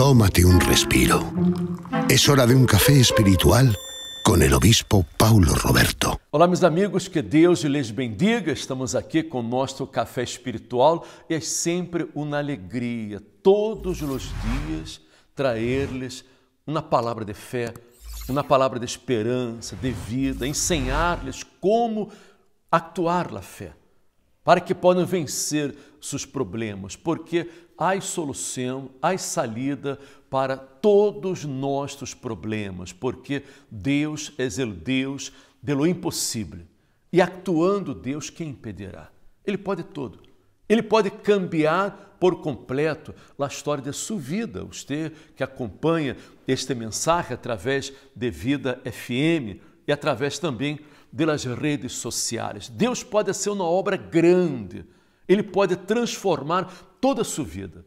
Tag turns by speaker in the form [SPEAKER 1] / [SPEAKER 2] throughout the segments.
[SPEAKER 1] Tómate un respiro. Es hora de un café espiritual com o obispo Paulo Roberto. Olá, meus amigos, que Deus lhes bendiga. Estamos aqui com nosso café espiritual e é sempre uma alegria, todos os dias, trazer-lhes uma palavra de fé, uma palavra de esperança, de vida, ensinar-lhes como actuar na fé, para que possam vencer seus problemas, porque há solução, há salida para todos nossos problemas, porque Deus é o Deus do impossível. E actuando Deus, quem impedirá? Ele pode tudo. Ele pode cambiar por completo a história de sua vida. Você que acompanha este mensagem através de Vida FM e através também das redes sociais. Deus pode ser uma obra grande ele pode transformar toda a sua vida.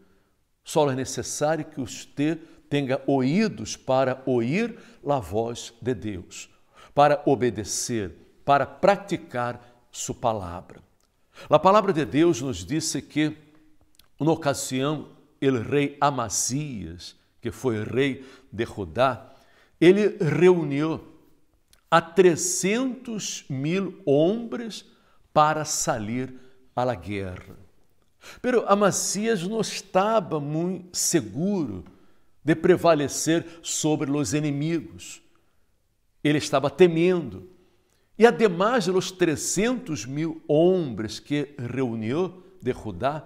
[SPEAKER 1] Só é necessário que você tenha ouídos para ouvir a voz de Deus, para obedecer, para praticar sua palavra. A palavra de Deus nos disse que, na ocasião, o rei Amazias, que foi rei de Judá, ele reuniu a 300 mil homens para salir à la guerra. Pero Amacias não estava muito seguro de prevalecer sobre os inimigos. Ele estava temendo. E ademais dos 300 mil homens que reuniu de Judá,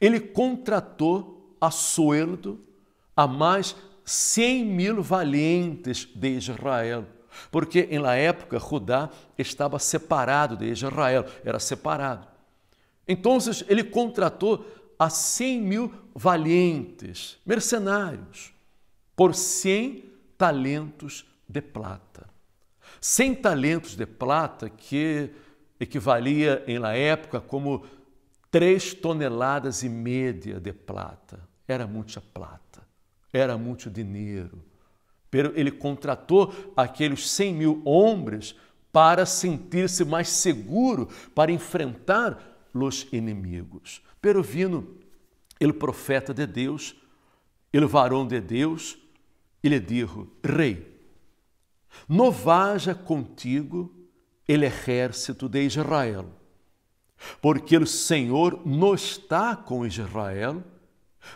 [SPEAKER 1] ele contratou a sueldo a mais 100 mil valentes de Israel, porque na época Judá estava separado de Israel, era separado. Então ele contratou a 100 mil valientes, mercenários, por 100 talentos de plata. 100 talentos de plata que equivalia, em na época, como 3 toneladas e meia de plata. Era muita plata, era muito dinheiro. Ele contratou aqueles 100 mil homens para sentir-se mais seguro, para enfrentar los inimigos. vino, ele profeta de Deus, ele varão de Deus, ele dijo, rei, não vaja contigo el exército de Israel, porque o Senhor não está com Israel,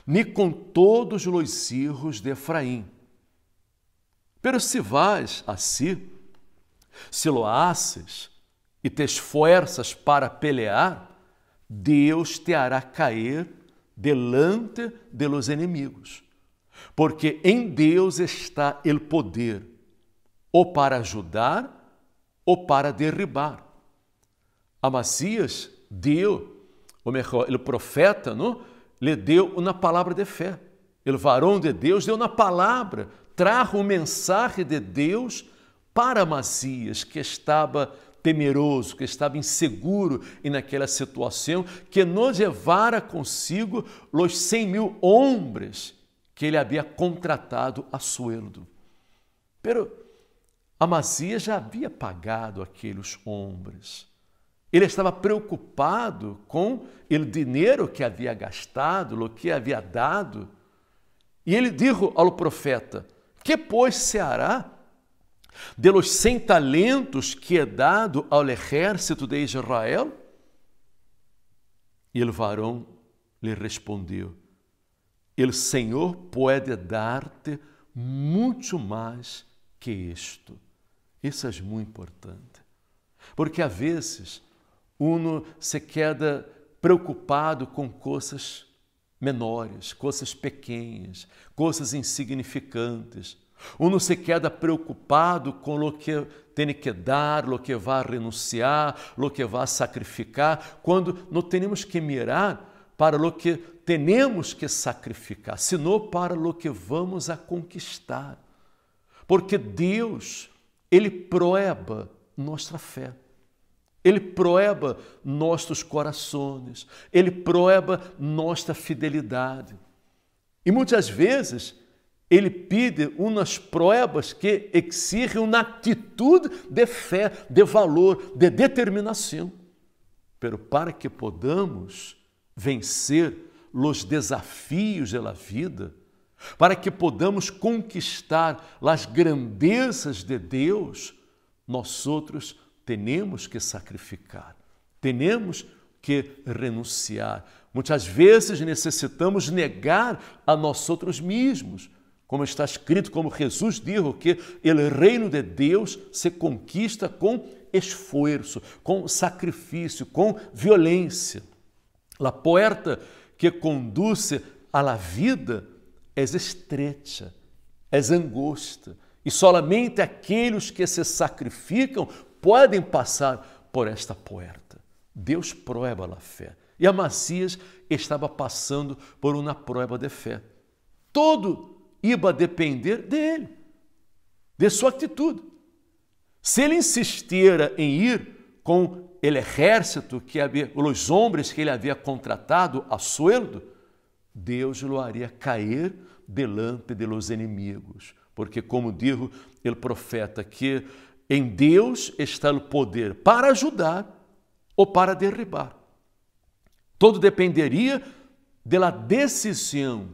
[SPEAKER 1] nem com todos os hijos de Efraim. Pero se vás a si, se lo haces e te esforças para pelear, Deus te hará cair delante de los inimigos, porque em Deus está o poder, ou para ajudar ou para derribar. A Macias deu, ou melhor, o profeta, não? lhe deu uma palavra de fé. O varão de Deus deu na palavra, trajo o mensagem de Deus para Macias, que estava temeroso, que estava inseguro e naquela situação, que não levara consigo os cem mil homens que ele havia contratado a sueldo. Pero Amazias já havia pagado aqueles homens. Ele estava preocupado com o dinheiro que havia gastado, o que havia dado. E ele disse ao profeta: Que pois se hará? de los 100 talentos que é dado ao exército de Israel? E o varão lhe respondeu: O Senhor pode dar-te muito mais que isto. Isso é muito importante, porque às vezes uno se queda preocupado com coisas menores, coisas pequenas, coisas insignificantes. Uno se queda preocupado com o que tem que dar, o que vai renunciar, o que vai sacrificar, quando não temos que mirar para o que temos que sacrificar, senão para o que vamos a conquistar. Porque Deus, Ele proeba nossa fé. Ele proeba nossos corações, ele proeba nossa fidelidade. E muitas vezes ele pede umas provas que exigem uma atitude de fé, de valor, de determinação, pero para que podamos vencer os desafios da vida, para que podamos conquistar as grandezas de Deus, nós outros temos que sacrificar, temos que renunciar. Muitas vezes necessitamos negar a nós outros mesmos como está escrito, como Jesus disse, que o reino de Deus se conquista com esforço, com sacrifício, com violência. A porta que conduz à la vida é estreita, é angosta, e solamente aqueles que se sacrificam podem passar por esta porta. Deus prova a fé. E a Macias estava passando por uma prova de fé. Todo iba depender dele, de sua atitude. Se ele insistira em ir com o exército que havia, os homens que ele havia contratado a sueldo, Deus o haria cair delante de los inimigos, porque como digo o profeta que em Deus está o poder para ajudar ou para derribar. Todo dependeria da decisão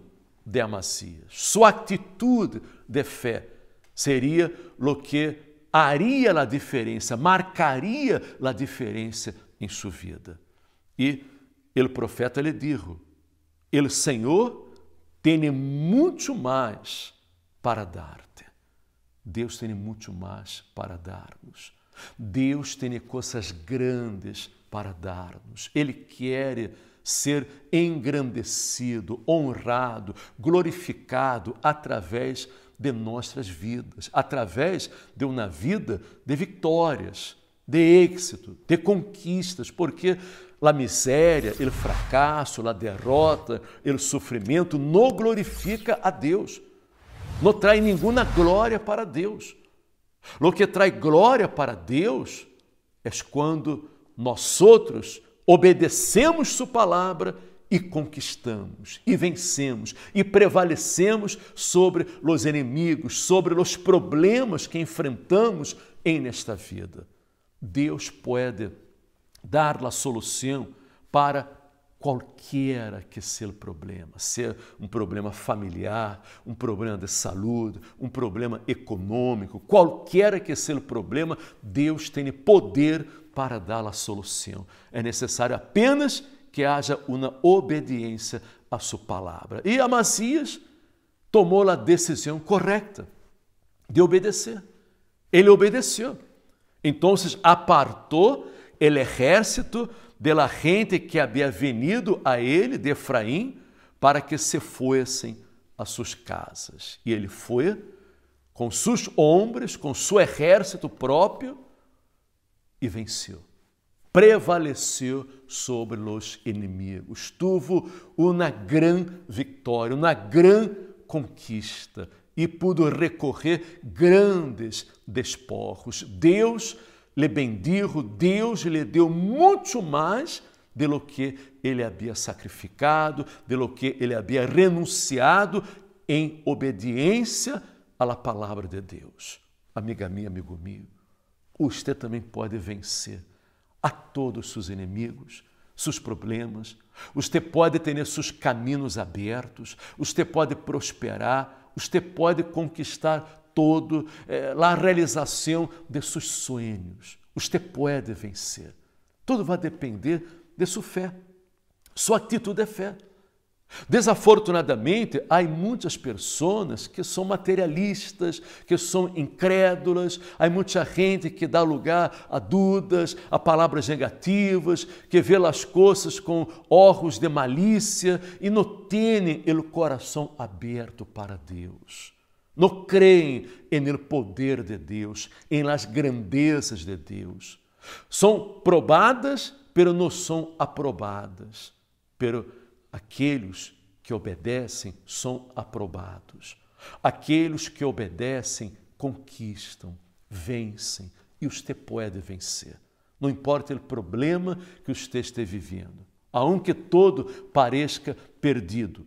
[SPEAKER 1] de Amacias. Sua atitude de fé seria o que faria a diferença, marcaria a diferença em sua vida. E o profeta lhe disse: o Senhor tem muito mais para dar-te. Deus tem muito mais para dar-nos. Deus tem coisas grandes para dar-nos. Ele quer ser engrandecido, honrado, glorificado através de nossas vidas, através de uma vida de vitórias, de êxito, de conquistas, porque a miséria, o fracasso, a derrota, o sofrimento não glorifica a Deus, não traz nenhuma glória para Deus. O que traz glória para Deus é quando nós outros obedecemos Sua palavra e conquistamos, e vencemos, e prevalecemos sobre os inimigos, sobre os problemas que enfrentamos em nesta vida. Deus pode dar a solução para qualquer que seja o problema, ser um problema familiar, um problema de saúde, um problema econômico, qualquer que seja o problema, Deus tem poder para dar a solução. É necessário apenas que haja uma obediência à sua palavra. E Amasias tomou a decisão correta de obedecer. Ele obedeceu. Então, apartou o exército da gente que havia venido a ele, de Efraim, para que se fossem a suas casas. E ele foi com seus homens, com seu exército próprio, e venceu. Prevaleceu sobre os inimigos. Tuvo uma grande vitória, uma grande conquista e pudo recorrer grandes desporros. Deus lhe bendijo, Deus lhe deu muito mais de lo que ele havia sacrificado, de lo que ele havia renunciado em obediência à palavra de Deus. Amiga minha, amigo meu, você também pode vencer a todos seus inimigos, seus problemas. Você pode ter seus caminhos abertos, você pode prosperar, você pode conquistar todo eh, a realização de seus sonhos. Você pode vencer. Tudo vai depender de sua fé. Sua atitude é fé. Desafortunadamente, há muitas pessoas que são materialistas, que são incrédulas, há muita gente que dá lugar a dúvidas, a palavras negativas, que vê as coisas com olhos de malícia e não tem o coração aberto para Deus. Não creem no poder de Deus, em las grandezas de Deus. São probadas, pero não são aprobadas. Pero Aqueles que obedecem são aprovados. Aqueles que obedecem conquistam, vencem e te pode vencer. Não importa o problema que te esteja vivendo, que todo pareça perdido,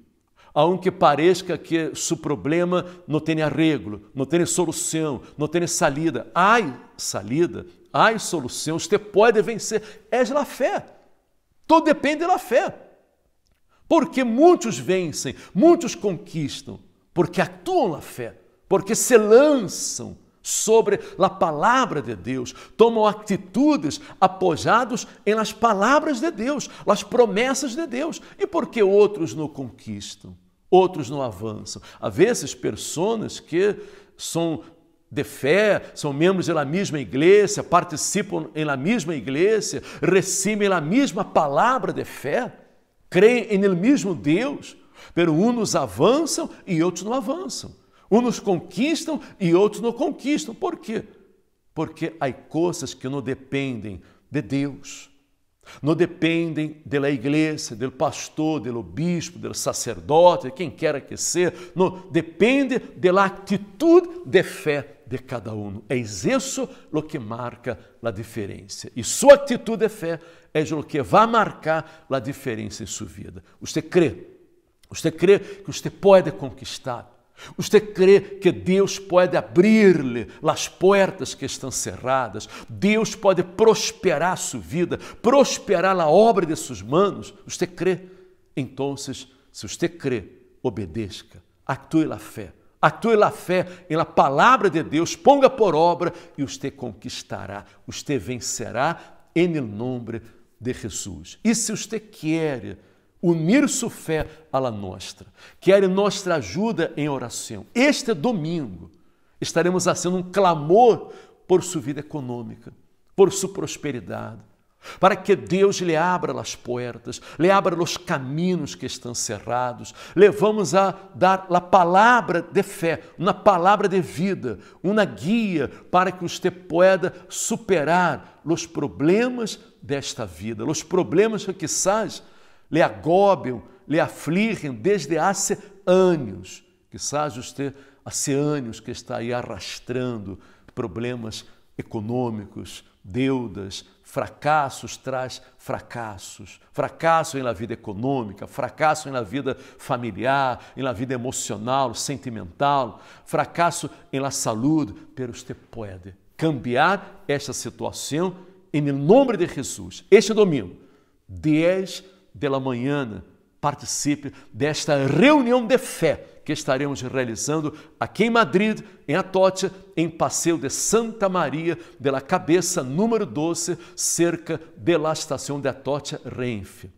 [SPEAKER 1] que pareça que seu problema não tenha arreglo, não tenha solução, não tenha salida, ai salida, ai solução, te pode vencer. És la fé. Todo depende da fé. Porque muitos vencem, muitos conquistam, porque atuam na fé, porque se lançam sobre a palavra de Deus, tomam atitudes apoiados em palavras de Deus, nas promessas de Deus. E porque outros não conquistam, outros não avançam. Às vezes, pessoas que são de fé, são membros da mesma igreja, participam em mesma igreja, recebem a mesma palavra de fé, creem no mesmo Deus, pero uns avançam e outros não avançam. Uns conquistam e outros não conquistam. Por quê? Porque há coisas que não dependem de Deus. Não dependem da igreja, do pastor, do bispo, do sacerdote, quem quer que seja. Não depende da atitude de fé de cada um. é isso o que marca a diferença. E sua atitude de fé é o que vai marcar a diferença em sua vida. Você crê? Você crê que você pode conquistar? Você crê que Deus pode abrir-lhe as portas que estão cerradas? Deus pode prosperar sua vida, prosperar a obra de suas mãos? Você crê? Então, se você crê, obedeça, atue a fé Atue la fé em la palavra de Deus, ponga por obra e usted conquistará, usted vencerá em nome de Jesus. E se você quer unir sua fé à la nossa, quer nossa ajuda em oração, este domingo estaremos fazendo um clamor por sua vida econômica, por sua prosperidade, para que Deus lhe abra as portas, lhe abra os caminhos que estão cerrados. Levamos a dar a palavra de fé, uma palavra de vida, uma guia para que você pueda superar os problemas desta vida, os problemas que quizás lhe agobiam, lhe afligem desde há anos. Quizás você há anos que está aí arrastando problemas econômicos, deudas, Fracassos traz fracassos. Fracasso na vida econômica, fracasso na vida familiar, na vida emocional, sentimental, fracasso na saúde. Pero você pode cambiar esta situação em nome de Jesus. Este domingo, 10 da manhã, participe desta reunião de fé que estaremos realizando aqui em Madrid, em Atocha, em Passeio de Santa Maria de la Cabeça, número 12, cerca de la estação de Atocha, Renfe.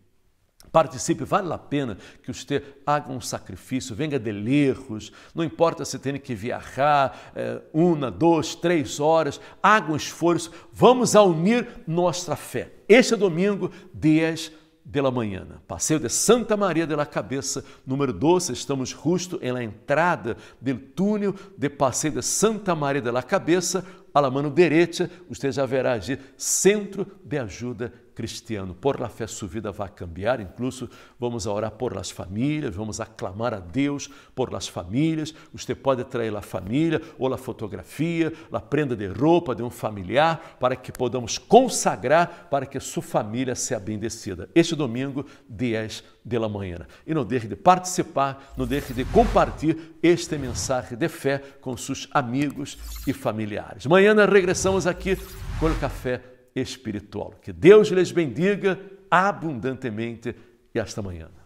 [SPEAKER 1] Participe, vale a pena que você haja um sacrifício, venha de Lerros, não importa se tem que viajar é, uma, duas, três horas, haja um esforço, vamos a unir nossa fé. Este domingo, 10 de la Manhã, Passeio de Santa Maria de la Cabeça, número 12. Estamos justo em la entrada do túnel de Passeio de Santa Maria de la Cabeça, Alamano Derecha, você já verá agir Centro de Ajuda Cristiano. Por la fé, sua vida vai cambiar. Incluso vamos orar por las famílias, vamos aclamar a Deus por las famílias. Você pode trair la família ou a fotografia, a prenda de roupa de um familiar, para que podamos consagrar para que sua família seja bendecida. Este domingo, 10 de la né? E não deixe de participar, não deixe de compartilhar este mensagem de fé com seus amigos e familiares. Amanhã regressamos aqui com o Café Espiritual. Que Deus lhes bendiga abundantemente e até amanhã.